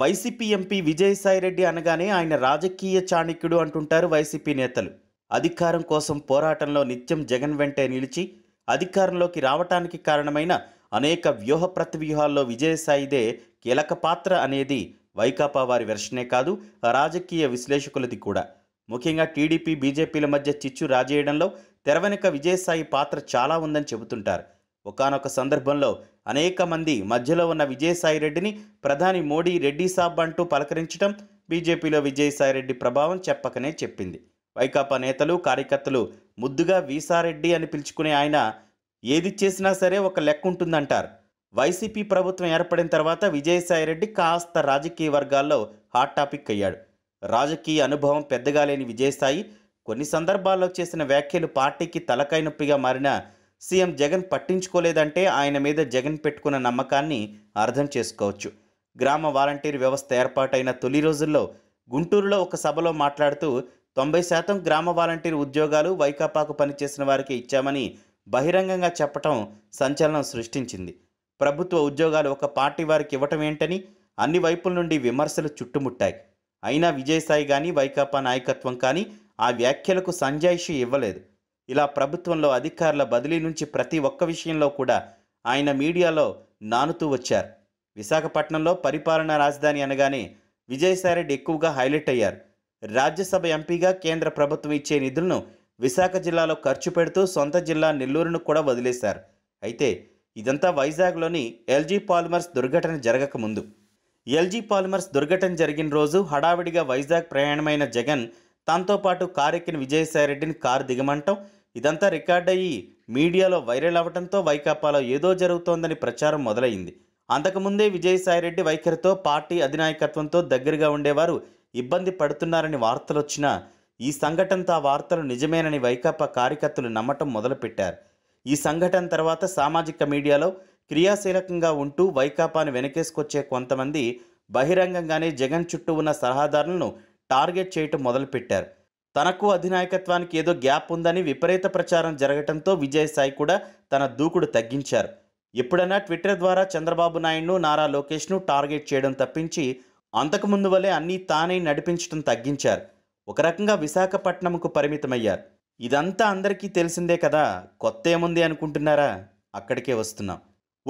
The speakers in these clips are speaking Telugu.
వైసీపీ ఎంపీ విజయసాయిరెడ్డి అనగానే ఆయన రాజకీయ చాణక్యుడు అంటుంటారు వైసీపీ నేతలు అధికారం కోసం పోరాటంలో నిత్యం జగన్ వెంటే నిలిచి అధికారంలోకి రావటానికి కారణమైన అనేక వ్యూహ ప్రతివ్యూహాల్లో విజయసాయిదే కీలక పాత్ర అనేది వైకాపా వారి వెర్షనే కాదు రాజకీయ విశ్లేషకులది కూడా ముఖ్యంగా టీడీపీ బీజేపీల మధ్య చిచ్చు రాజేయడంలో తెరవెనక విజయసాయి పాత్ర చాలా ఉందని చెబుతుంటారు ఒకనొక సందర్భంలో అనేక మంది మధ్యలో ఉన్న విజయసాయిరెడ్డిని ప్రధాని మోడీ రెడ్డి సాబ్ అంటూ పలకరించడం బీజేపీలో విజయసాయిరెడ్డి ప్రభావం చెప్పకనే చెప్పింది వైకాపా నేతలు కార్యకర్తలు ముద్దుగా వీసారెడ్డి అని పిలుచుకునే ఆయన ఏది చేసినా సరే ఒక లెక్క ఉంటుందంటారు వైసీపీ ప్రభుత్వం ఏర్పడిన తర్వాత విజయసాయిరెడ్డి కాస్త రాజకీయ వర్గాల్లో హాట్ టాపిక్ అయ్యాడు రాజకీయ అనుభవం పెద్దగా లేని విజయసాయి కొన్ని సందర్భాల్లో చేసిన వ్యాఖ్యలు పార్టీకి తలకాయ నొప్పిగా మారిన సీఎం జగన్ పట్టించుకోలేదంటే ఆయన మీద జగన్ పెట్టుకున్న నమ్మకాన్ని అర్థం చేసుకోవచ్చు గ్రామ వాలంటీర్ వ్యవస్థ ఏర్పాటైన తొలి రోజుల్లో గుంటూరులో ఒక సభలో మాట్లాడుతూ తొంభై శాతం గ్రామ వాలంటీర్ ఉద్యోగాలు వైకాపాకు పనిచేసిన వారికి ఇచ్చామని బహిరంగంగా చెప్పటం సంచలనం సృష్టించింది ప్రభుత్వ ఉద్యోగాలు ఒక పార్టీ వారికి ఇవ్వటం ఏంటని అన్ని వైపుల నుండి విమర్శలు చుట్టుముట్టాయి అయినా విజయసాయి కానీ వైకాపా నాయకత్వం కానీ ఆ వ్యాఖ్యలకు సంజాయిషి ఇవ్వలేదు ఇలా ప్రభుత్వంలో అధికారుల బదిలీ నుంచి ప్రతి ఒక్క విషయంలో కూడా ఆయన మీడియాలో నానుతూ వచ్చారు విశాఖపట్నంలో పరిపాలనా రాజధాని అనగానే విజయసాయిరెడ్డి ఎక్కువగా హైలైట్ అయ్యారు రాజ్యసభ ఎంపీగా కేంద్ర ప్రభుత్వం ఇచ్చే నిధులను విశాఖ జిల్లాలో ఖర్చు పెడుతూ సొంత జిల్లా నెల్లూరును కూడా వదిలేశారు అయితే ఇదంతా వైజాగ్లోని ఎల్జీ పాలిమర్స్ దుర్ఘటన జరగకముందు ఎల్జీ పాలిమర్స్ దుర్ఘటన జరిగిన రోజు హడావిడిగా వైజాగ్ ప్రయాణమైన జగన్ తనతో పాటు కారెక్కిన విజయసాయిరెడ్డిని కారు దిగమంటాం ఇదంతా రికార్డ్ అయ్యి మీడియాలో వైరల్ అవ్వడంతో వైకాపాలో ఏదో జరుగుతోందని ప్రచారం మొదలైంది అంతకుముందే విజయసాయిరెడ్డి వైఖరితో పార్టీ అధినాయకత్వంతో దగ్గరగా ఉండేవారు ఇబ్బంది పడుతున్నారని వార్తలొచ్చినా ఈ సంఘటనతో ఆ వార్తలు నిజమేనని వైకాపా కార్యకర్తలు నమ్మటం మొదలుపెట్టారు ఈ సంఘటన తర్వాత సామాజిక మీడియాలో క్రియాశీలకంగా ఉంటూ వైకాపాను వెనకేసుకొచ్చే కొంతమంది బహిరంగంగానే జగన్ చుట్టూ ఉన్న సలహాదారులను టార్గెట్ చేయటం మొదలుపెట్టారు తనకు అధినాయకత్వానికి ఏదో గ్యాప్ ఉందని విపరీత ప్రచారం జరగటంతో విజయసాయి కూడా తన దూకుడు తగ్గించారు ఎప్పుడైనా ట్విట్టర్ ద్వారా చంద్రబాబు నాయుడును నారా లోకేష్ను టార్గెట్ చేయడం తప్పించి అంతకుముందు వలె అన్నీ తానే నడిపించడం తగ్గించారు ఒక రకంగా విశాఖపట్నంకు పరిమితమయ్యారు ఇదంతా అందరికీ తెలిసిందే కదా కొత్త ఏముంది అనుకుంటున్నారా అక్కడికే వస్తున్నాం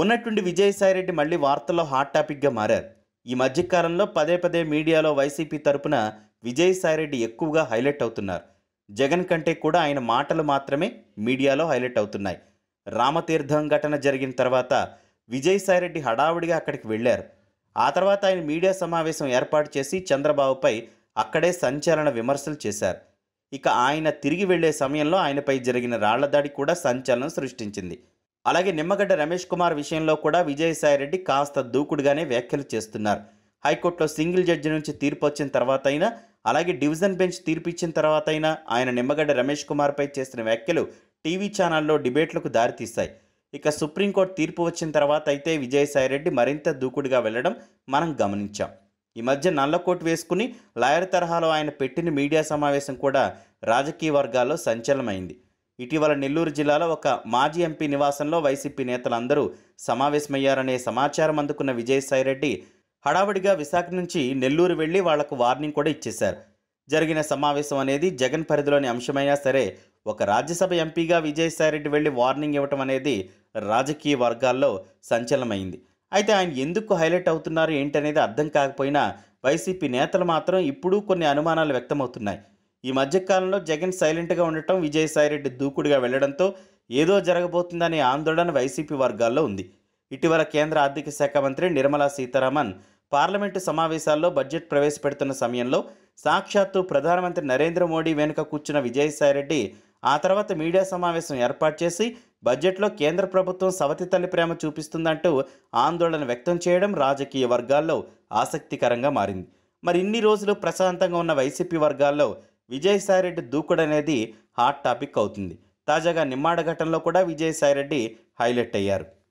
ఉన్నట్టుండి విజయసాయిరెడ్డి మళ్ళీ వార్తల్లో హాట్ టాపిక్గా మారారు ఈ మధ్యకాలంలో పదే పదే మీడియాలో వైసీపీ తరపున విజయసాయిరెడ్డి ఎక్కువగా హైలైట్ అవుతున్నారు జగన్ కంటే కూడా ఆయన మాటలు మాత్రమే మీడియాలో హైలైట్ అవుతున్నాయి రామతీర్థం ఘటన జరిగిన తర్వాత విజయసాయిరెడ్డి హడావుడిగా అక్కడికి వెళ్ళారు ఆ తర్వాత ఆయన మీడియా సమావేశం ఏర్పాటు చేసి చంద్రబాబుపై అక్కడే సంచలన విమర్శలు చేశారు ఇక ఆయన తిరిగి వెళ్లే సమయంలో ఆయనపై జరిగిన రాళ్ల దాడి కూడా సంచలనం సృష్టించింది అలాగే నిమ్మగడ్డ రమేష్ కుమార్ విషయంలో కూడా విజయసాయిరెడ్డి కాస్త దూకుడుగానే వ్యాఖ్యలు చేస్తున్నారు హైకోర్టులో సింగిల్ జడ్జి నుంచి తీర్పు వచ్చిన తర్వాత అయినా అలాగే డివిజన్ బెంచ్ తీర్పిచ్చిన తర్వాత అయినా ఆయన నిమ్మగడ్డ రమేష్ కుమార్పై చేసిన వ్యాఖ్యలు టీవీ ఛానల్లో డిబేట్లకు దారితీస్తాయి ఇక సుప్రీంకోర్టు తీర్పు వచ్చిన తర్వాత అయితే విజయసాయిరెడ్డి మరింత దూకుడుగా వెళ్లడం మనం గమనించాం ఈ మధ్య నల్లకోట్ వేసుకుని లాయర్ తరహాలో ఆయన పెట్టిన మీడియా సమావేశం కూడా రాజకీయ వర్గాల్లో సంచలనమైంది ఇటీవల నెల్లూరు జిల్లాలో ఒక మాజీ ఎంపీ నివాసంలో వైసీపీ నేతలందరూ సమావేశమయ్యారనే సమాచారం అందుకున్న విజయసాయిరెడ్డి హడావడిగా విశాఖ నుంచి నెల్లూరు వెళ్ళి వాళ్లకు వార్నింగ్ కూడా ఇచ్చేశారు జరిగిన సమావేశం అనేది జగన్ పరిధిలోని అంశమైనా సరే ఒక రాజ్యసభ ఎంపీగా విజయసాయిరెడ్డి వెళ్ళి వార్నింగ్ ఇవ్వటం అనేది రాజకీయ వర్గాల్లో సంచలనమైంది అయితే ఆయన ఎందుకు హైలైట్ అవుతున్నారు ఏంటనేది అర్థం కాకపోయినా వైసీపీ నేతలు మాత్రం ఇప్పుడు కొన్ని అనుమానాలు వ్యక్తమవుతున్నాయి ఈ మధ్యకాలంలో జగన్ సైలెంట్గా ఉండటం విజయసాయిరెడ్డి దూకుడుగా వెళ్లడంతో ఏదో జరగబోతుందనే ఆందోళన వైసీపీ వర్గాల్లో ఉంది ఇటీవల కేంద్ర ఆర్థిక శాఖ మంత్రి నిర్మలా సీతారామన్ పార్లమెంటు సమావేశాల్లో బడ్జెట్ ప్రవేశపెడుతున్న సమయంలో సాక్షాత్తు ప్రధానమంత్రి నరేంద్ర మోడీ వెనుక కూర్చున్న విజయసాయిరెడ్డి ఆ తర్వాత మీడియా సమావేశం ఏర్పాటు చేసి బడ్జెట్లో కేంద్ర ప్రభుత్వం సవతి తల్లి ప్రేమ చూపిస్తుందంటూ ఆందోళన వ్యక్తం చేయడం రాజకీయ వర్గాల్లో ఆసక్తికరంగా మారింది మరి ఇన్ని రోజులు ప్రశాంతంగా ఉన్న వైసీపీ వర్గాల్లో విజయసాయిరెడ్డి దూకుడనేది హాట్ టాపిక్ అవుతుంది తాజాగా నిమ్మాడ ఘటనలో కూడా విజయసాయిరెడ్డి హైలైట్ అయ్యారు